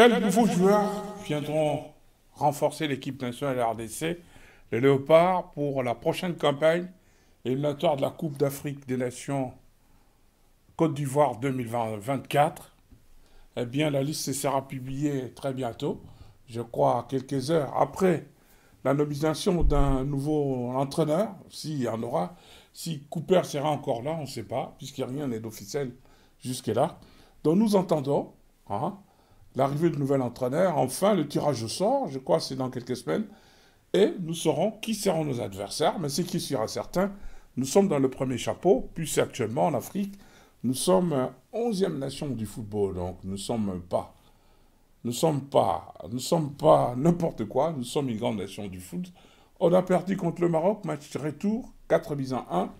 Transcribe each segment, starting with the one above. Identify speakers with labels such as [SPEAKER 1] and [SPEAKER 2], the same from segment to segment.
[SPEAKER 1] Quels nouveaux joueurs viendront renforcer l'équipe nationale RDC, les Léopards, pour la prochaine campagne éliminatoire de la Coupe d'Afrique des Nations Côte d'Ivoire 2024 Eh bien, la liste sera publiée très bientôt, je crois quelques heures après la nomination d'un nouveau entraîneur, s'il y en aura. Si Cooper sera encore là, on ne sait pas, puisqu'il n'y a rien d'officiel jusque-là. Donc nous entendons. Hein, l'arrivée de nouvel entraîneur, enfin le tirage au sort, je crois c'est dans quelques semaines, et nous saurons qui seront nos adversaires, mais c'est qui sera certain. Nous sommes dans le premier chapeau, puisque actuellement en Afrique, nous sommes 11e nation du football, donc nous ne sommes pas. Nous sommes pas, nous sommes pas n'importe quoi, nous sommes une grande nation du foot. On a perdu contre le Maroc, match retour, 4 buts à 1.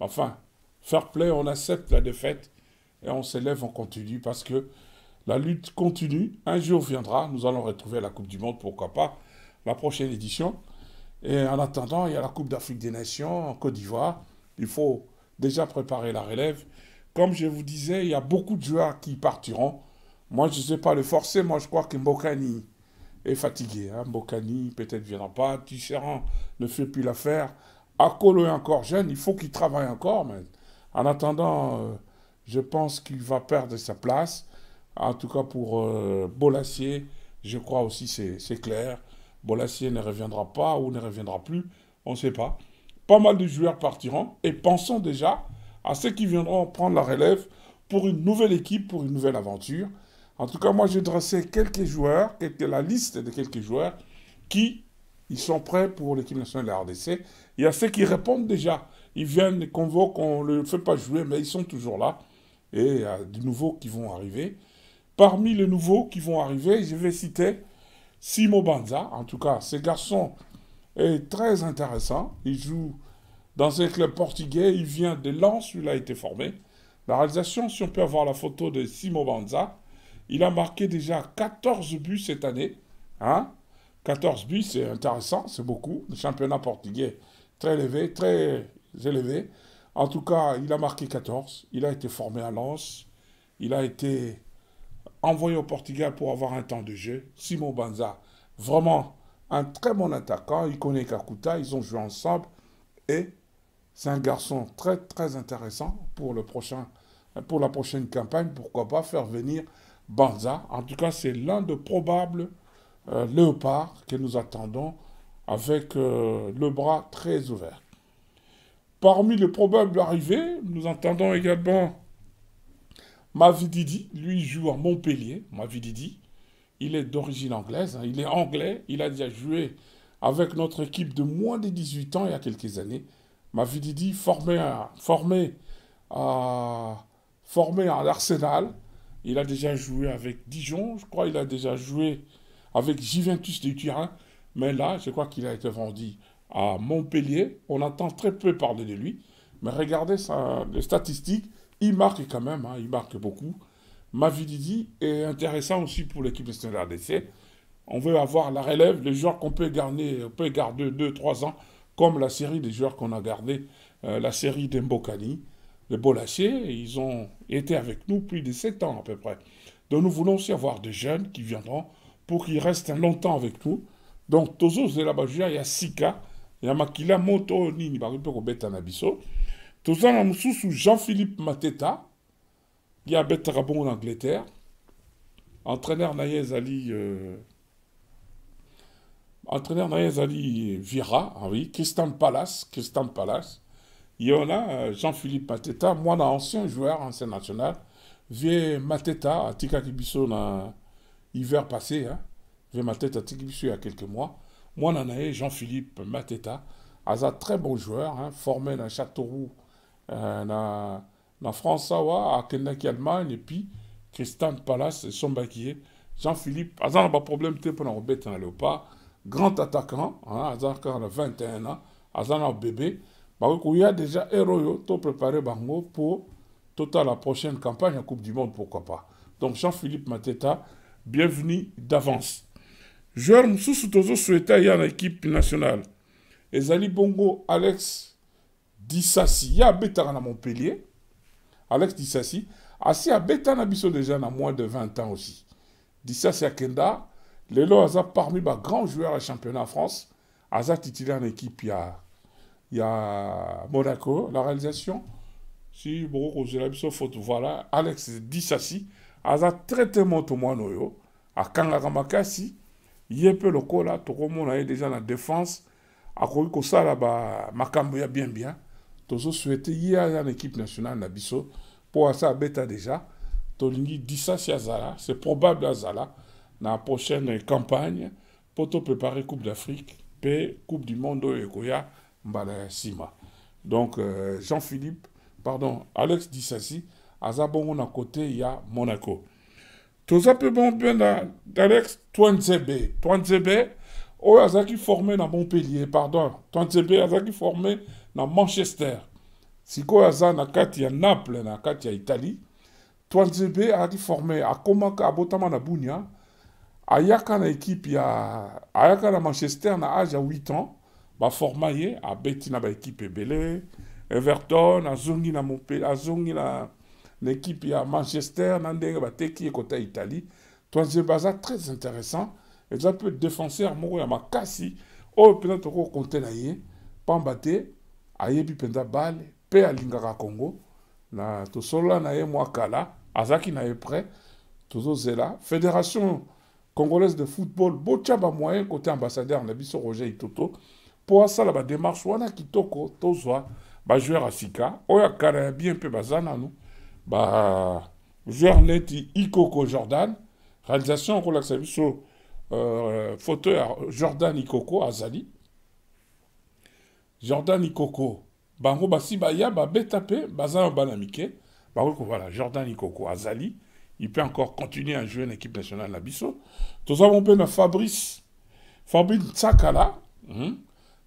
[SPEAKER 1] Enfin, fair play, on accepte la défaite et on s'élève, on continue parce que la lutte continue. Un jour viendra. Nous allons retrouver la Coupe du Monde, pourquoi pas, la prochaine édition. Et en attendant, il y a la Coupe d'Afrique des Nations en Côte d'Ivoire. Il faut déjà préparer la relève. Comme je vous disais, il y a beaucoup de joueurs qui partiront. Moi, je ne sais pas le forcer. Moi, je crois que Mbokani est fatigué. Hein. Mbokani, peut-être, ne viendra pas. Tisséran ne fait plus l'affaire. Akolo est encore jeune. Il faut qu'il travaille encore. Mais en attendant, euh, je pense qu'il va perdre sa place. En tout cas, pour euh, je crois aussi c'est clair. Bolassier ne reviendra pas ou ne reviendra plus, on ne sait pas. Pas mal de joueurs partiront et pensons déjà à ceux qui viendront prendre la relève pour une nouvelle équipe, pour une nouvelle aventure. En tout cas, moi, j'ai dressé quelques joueurs, la liste de quelques joueurs qui ils sont prêts pour l'équipe nationale de la RDC. Il y a ceux qui répondent déjà. Ils viennent, ils convoquent, on ne les fait pas jouer, mais ils sont toujours là. Et il y a de nouveaux qui vont arriver. Parmi les nouveaux qui vont arriver, je vais citer Simo Banza. En tout cas, ce garçon est très intéressant. Il joue dans un club portugais. Il vient de Lens, il a été formé. La réalisation, si on peut avoir la photo de Simo Banza, il a marqué déjà 14 buts cette année. 14 hein. buts, c'est intéressant, c'est beaucoup. Le championnat portugais, très élevé, très élevé. En tout cas, il a marqué 14. Il a été formé à Lens. Il a été envoyé au Portugal pour avoir un temps de jeu. Simon Banza, vraiment un très bon attaquant. Il connaît Kakuta, ils ont joué ensemble. Et c'est un garçon très, très intéressant pour, le prochain, pour la prochaine campagne. Pourquoi pas faire venir Banza En tout cas, c'est l'un de probables euh, léopards que nous attendons avec euh, le bras très ouvert. Parmi les probables arrivés, nous entendons également Mavididi, lui, joue à Montpellier. Mavididi, il est d'origine anglaise, hein. il est anglais, il a déjà joué avec notre équipe de moins de 18 ans il y a quelques années. Mavididi, formé à, formé à, formé à l'Arsenal, il a déjà joué avec Dijon, je crois, qu'il a déjà joué avec Juventus de Turin, mais là, je crois qu'il a été vendu à Montpellier. On entend très peu parler de lui, mais regardez les statistiques il marque quand même, hein, il marque beaucoup. Mavididi est intéressant aussi pour l'équipe nationale RDC. On veut avoir la relève, des joueurs qu'on peut garder, on peut garder 2-3 ans, comme la série des joueurs qu'on a gardé euh, la série d'Embokani, les Bolassiers, ils ont été avec nous plus de 7 ans à peu près. Donc nous voulons aussi avoir des jeunes qui viendront pour qu'ils restent longtemps avec nous. Donc Tozo Zelabajia, il y a Sika, il y a Makila Moto, Nini, Robert tout sommes sous jean philippe mateta qui a à bon en angleterre entraîneur Nayez Ali, euh, entraîneur Nayez vira ah oui christian palace christian y en a euh, jean philippe mateta un ancien joueur ancien national vieux mateta à Tika l'hiver hiver passé hein? vieux mateta à il y a quelques mois Moi, je jean philippe mateta un très bon joueur hein, formé dans châteauroux euh, dans na france awa akendaki allemagne puis christian palace son ye jean-philippe pas de problème te mpo na na léopard grand attaquant hein, azan a 21 ans a un bébé y a déjà ere préparé, bango pour pour la prochaine campagne en coupe du monde pourquoi pas donc jean-philippe mateta bienvenue d'avance joueur mosusu y ya une équipe nationale ezali bongo alex Dissassi, ya à Montpellier, Alex Dissassi, ah, a abeta na biso déjà na moins de 20 ans aussi. Dissassi Akenda, lelo aza parmi les grands joueurs à championnat en France, aza titulaire en équipe y a Monaco, la réalisation si beaucoup kozela biso faute. voilà Alex Dissassi aza très très est un peu le coup là, tout le monde est déjà la défense akoki kosala ba makambo a bien bien tozoswete y a na équipe nationale na pour ça sa bêta déjà tolingi disa si azala c'est probable azala na prochaine campagne pour te préparer coupe d'afrique coupe du monde oyo ekoya mbala sima donc euh, jean philippe pardon alex Azabon aza côté il y a monaco toza peu bon bien d'Alex alex twanzebe twanzebe oyo oh, qui formé dans montpellier pardon twanzebe qui formé na manchester sikoyo aza na kati ya naples na kati ya italie to aki ali a akomaka abotama na bunia ayaka na ekipe ya ayaka na manchester na age ya 8 ans baforma ye abeti na équipe ebele everton azongi na, mope, azongi na, na ekipe ya manchester na ndenge bateki ye côté italie to nzembe aza très intéressant eza mpe défenseur moko ya makasi oyo mpenza tokokonte na ye Pambate. te ayebi mpenza bale mpe Lingara congo na tosolola na ye mwa kala azalaki na tozozela fédération congolaise de football botya moyen côté ambassadeur na roger itoto mpo asala démarche wana kitoko tozwa bajoueur asika oyo akala ya bien mpe baza nanu bajoueur ikoko jordan réalisation akolakisa biso euh, photo jordan ikoko azali Jordan Ikoko bango basibaya ya babeta pe baza bana voilà Jordan Ikoko azali il peut encore continuer à jouer en équipe nationale na biso tozalamo mpe na Fabrice Fabrice Tsakala hmm?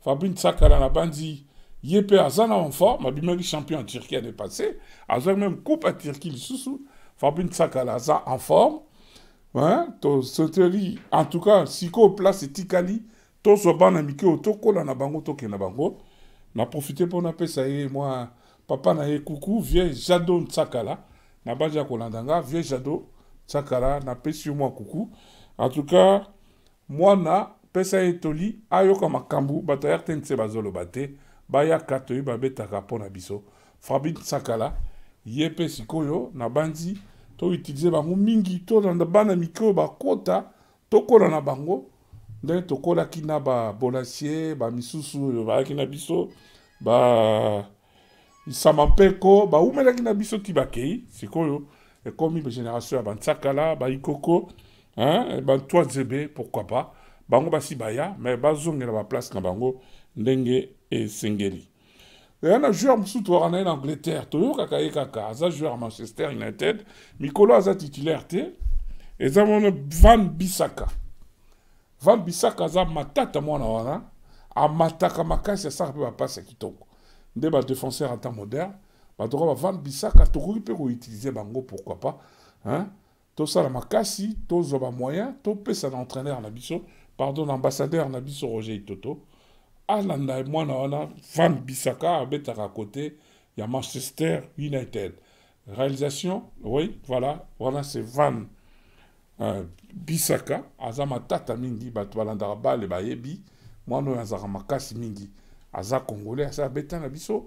[SPEAKER 1] Fabrice Tsakala na bandi ye mpe aza na renfort champion en Turquie l'année passée azwaki même coupe à Turquie sousou. Fabrice Tsakala za en forme hein? tosoteli en tout cas sikoyo place etikali tozwa bana mike oyo tokola na bango na bango naprofite mpona apesa ye mwa papa na ye kuku vieux jado ntsakala na banja kolanda nga vieux jado ntsakala napesi yo mwa kuku en tout cas mwana pesa ye toli ayoka makambo bato ya rtnc bazoloba te bayaka toyi babetaka mpo na biso fabi ntsakala ye mpe sikoyo na bandi toutilize bango mingi tolanda bana mike oyo bakota tokona na bango nde tokolaki na babolasie bamisusu bayaki na biso balisama mpeko baumelaki na biso ti bakei sikoyo ekomi bagénération ya bantsakala baikoko hein, bantwa nzembe pourquoi pas bango basi baya me bazongela baplace na bango ndenge esengeli eya na joueur mosusu towaka na na angleterre toyokaka ye kaka aza joueur ya manchester united mikolo aza titulaire et eza mon van bisaka à vambisaka aza matata mwana wana ça makasi asaka mpe bapasi ya kitoko nde badefenseur à temps moderne bato kaka bavambisaka tokoki mpe utiliser bango pourquoi pas hein? tosala makasi tozwa bamoyen topesa na entraîneur na biso pardon na ambassadeur na biso roger itoto alanda mwana à vambisaka abetaka kote ya manchester united réalisation oui voilà voilà c'est van euh, bisaka aza matata mingi bato le bayebi mwana oyo makasi mingi aza congolais Aza beta na biso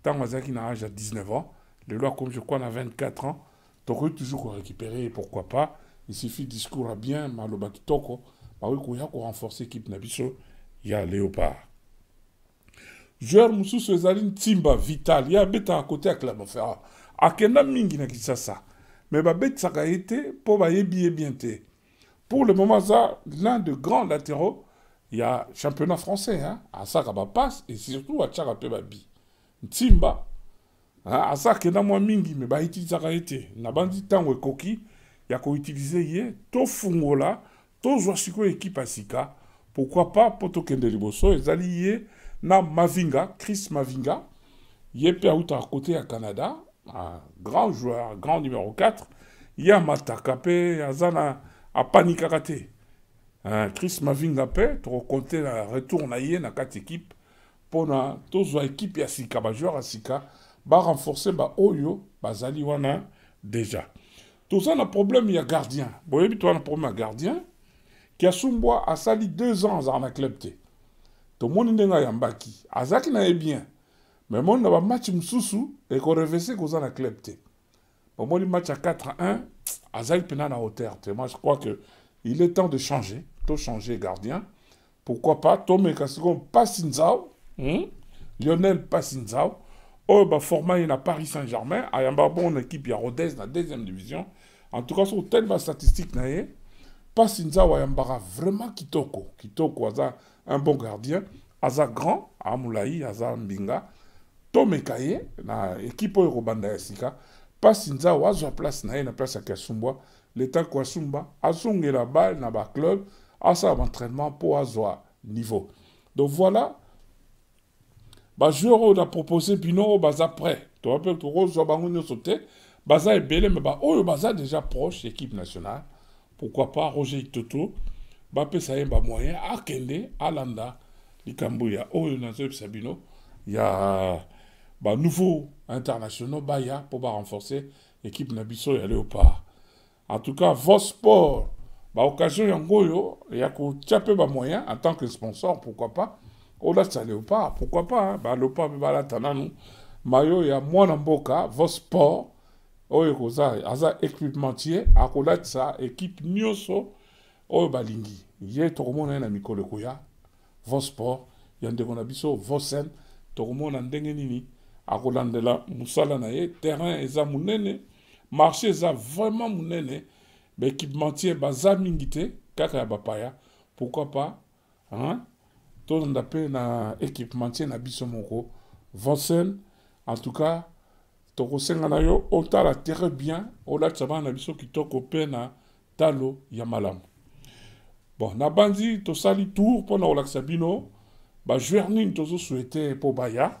[SPEAKER 1] ntango na age 19 ans lois comme je crois na 24 ans tokoki toujours récupérer, pourquoi pas il suffit discours à bien maloba kitoko bakoki koya korenforce équipe na biso ya léopard joueur mosusu ezali Timba, vital ye abetaka kote ya clamofera akenda mingi na ça mais babete ye été pour bienté bien pour le moment ça l'un de grands latéraux Il y a championnat français hein? asaka passe, et surtout atiaka mpe babi ntimba hein, que dans moi mingi me baitilisaka ye koki na bandi ntango ekoki ya koutilize hier to tozwa sikoyo ekipe ya asika Pourquoi pas mpo kende liboso ezali alliés, na mavinga chris mavinga ye mpe à côté à canada un grand joueur, grand numéro 4, Yamata Kape, Azana hein, à un chris mavinga mpe tokokonte le retour équipes. Pour que l'équipe de Sika, le équipe de sika bajoueur renforcer renforcer Oyo, Zaliwana déjà. wana Tout ça, un problème a gardien a un problème gardien. gardien a sali deux ans à club le monde est en Azaki bien mais et qu'on mosusu ekorevese koza na club moi le match à 4 à 1 azali pena na hauteur moi je crois que il est temps de changer faut changer gardien pourquoi pas Tomé sikoyo mpasi hmm? lionel pas oh bah, format baforma à paris saint germain ayamba bongo équipe à rodez la deuxième division en tout cas sur telle statistiques n'ayez statistique. mpasi nzao vraiment kitoko kitoko aza un bon gardien aza grand un aza mbinga tomeka ye na ekipe oyo ekobanda ya sika mpasi nzao azwa place na ye na place ya kiasumbwa leta balle azongela bale na baclub asala entraînement mpo azwa niveau donc voilà bajoueur oyo napropose bino oyo baza pre torape tokozwa bango nyonso te baza ebele me baoyo baza déjà proche équipe nationale pourquoi pas roger itoto bapesa ye bamoyen akende alanda likambo ya oyo nazoyebisa bino ya ba nouveau international ba ya pour ba renforcer équipe Nabisso et ya Léopard en tout cas Vosport ba occasion yango yo ya ko peu ba moyen en tant que sponsor pourquoi pas ola oh, ça Léopard pourquoi pas hein? ba Léopard ba la nous, mayo ya mwana mboka sport, oyo oh, koza aza équipementier ça, équipe nyonso oyo oh, balingi ye tokomona ye na mikolo ekoya vosport vos ndeko na biso vosen tokomona ndenge nini akolandela mosala na ye terrain eza monene marché eza vraiment monene baéquipementier baza mingi te kaka ya bapaya pourquoi pas hein? tolanda mpe na équipementier na biso moko vosen en tout cas tokosenga na yo otala terre bien olatisa bana na biso kitoko mpe na talo ya malamu bon nabandi tosali tour mpona kolakisa bino bajoueur nini tozosouete mpo baya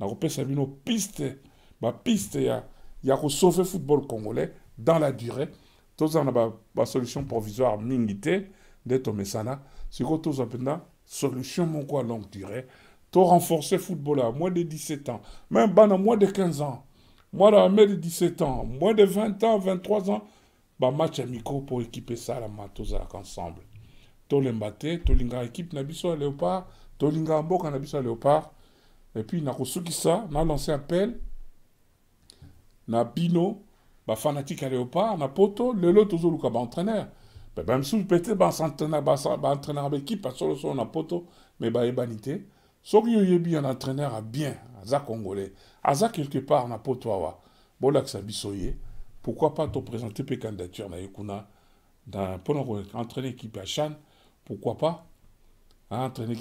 [SPEAKER 1] à bino piste piste ya, ya le football congolais dans la durée tozala na ba ba provisoire mingi te Ce tomesana sikoyo tozwa mpenza solution mon quoi longue durée to renforcer football à moins de 17 ans même à moins de 15 ans mwana ya mai de 17 ans moins de 20 ans 23 ans bamatch amicaux mpo équipe esalama tozalaka ensemble tolemba to linga équipe na biso ya léopard linga mboka na biso ya léopard et puis na ça na lancé appel na bino bafanatike ya léopard na poto le entraîneur même ben, lelo ben, entraîneur baentraîneur me bamosusu mpe te baentraîneur baéquipe son na poto mais bayebani te soki yebi un entraîneur a bien aza congolais aza quelque part na poto awa que ça ye pourquoi pas présenter pe candidature na ye kuna pour entraîner équipe à chan pourquoi pas hein, traîner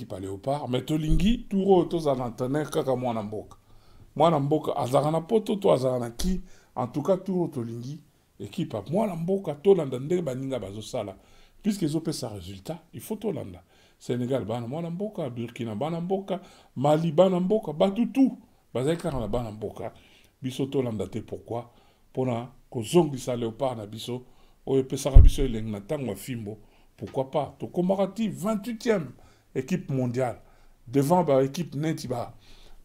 [SPEAKER 1] pa mais tolingi turo tozala na kaka mwana mboka mwana mboka azalaka na poto to azalaka na ki en tout cas turo tolingi équipe ya mwana mboka tolanda ndenge baninga bazosala puisque ezopesa résultat il faut tolanda sénégal bana mwana mboka burkina bana mboka mali bana mboka tout. bazali kaka na bana mboka biso tolanda te pourquoi Pona, kozongisa léopard na biso oyo sa biso elengi na ntango fimbo pourquoi pas tokómaka 28e équipe mondiale devant baéquipe neti ba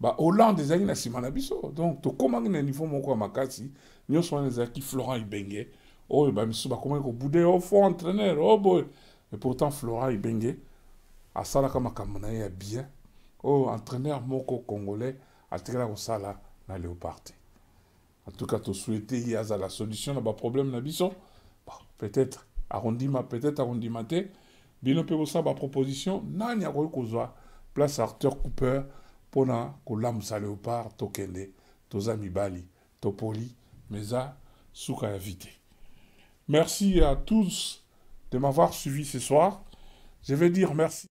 [SPEAKER 1] bahollande ezalaki na nsima na biso donc tokomaki na niveau moko ya makasi nyonso wana ezalaki florent ibenge oyo oh, bamisusu bakomaki kobude ofo oh, entraîneur o oh, boye et pourtant florent ibenge asalaka makambo na ye ya bien oyo entraîneur moko congolais atikala kosala na léopard te en tout cas tosuete ye azala solution na baproblème na biso bon peut-être arrondima peut-être arrondima te bino mpe bosala proposition, nani akoki kozwa place arthur cooper mpona que Saléopard, tokende toza mibali topoli mais eza suka merci à tous de m'avoir suivi ce soir je vais dire merci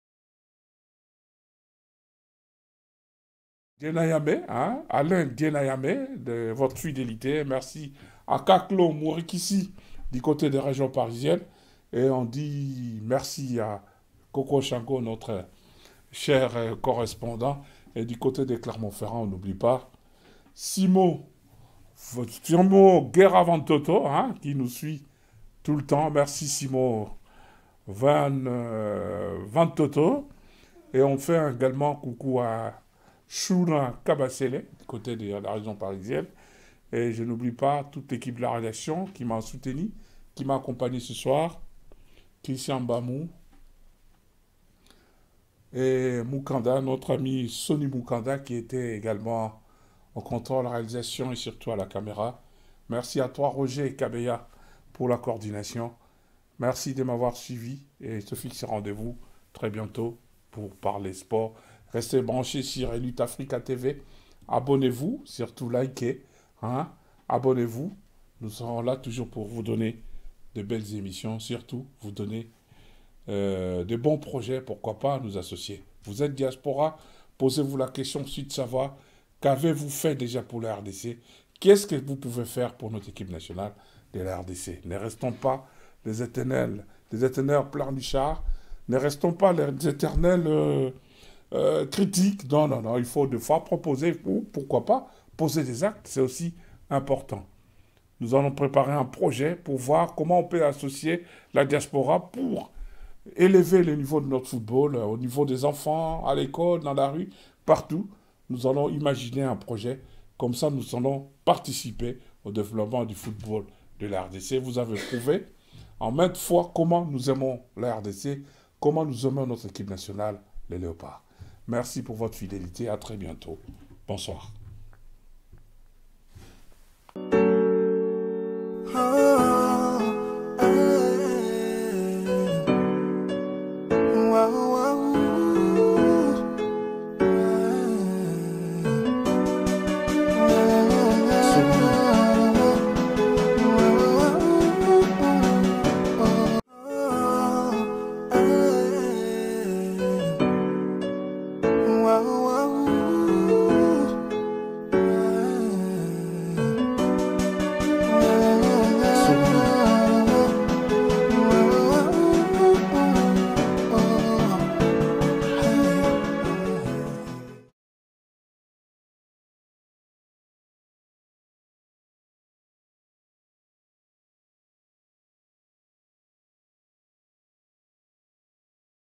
[SPEAKER 1] Dienayame, hein, Alain Dienayame, de votre fidélité. Merci à Kaklo Mourikissi, du côté des Région Parisienne. Et on dit merci à Coco Chango, notre cher euh, correspondant. Et du côté de Clermont-Ferrand, on n'oublie pas Simo, Simo Guerre Toto, hein, qui nous suit tout le temps. Merci Simo Van, euh, Toto. Et on fait également coucou à Chouna Kabasele, du côté de la région parisienne. Et je n'oublie pas toute l'équipe de la rédaction qui m'a soutenu, qui m'a accompagné ce soir. Christian Bamou, et Mukanda, notre ami Sonny Mukanda qui était également au contrôle, la réalisation et surtout à la caméra. Merci à toi, Roger et Kabeya, pour la coordination. Merci de m'avoir suivi et je te fixe rendez-vous très bientôt pour parler sport. Restez branchés sur Elite Africa TV. Abonnez-vous, surtout likez. Hein? Abonnez-vous. Nous serons là toujours pour vous donner de belles émissions, surtout vous donner euh, de bons projets, pourquoi pas nous associer. Vous êtes diaspora, posez-vous la question suite de savoir Qu'avez-vous fait déjà pour la RDC Qu'est-ce que vous pouvez faire pour notre équipe nationale de la RDC Ne restons pas les éternels, les éternels char Ne restons pas les éternels critiques. Non, non, non. Il faut des fois proposer, ou pourquoi pas, poser des actes. C'est aussi important. Nous allons préparer un projet pour voir comment on peut associer la diaspora pour élever le niveau de notre football euh, au niveau des enfants, à l'école, dans la rue, partout. Nous allons imaginer un projet. Comme ça, nous allons participer au développement du football de la RDC. Vous avez prouvé en maintes fois comment nous aimons la RDC, comment nous aimons notre équipe nationale, les Léopards. Merci pour votre fidélité. À très bientôt. Bonsoir. Oh.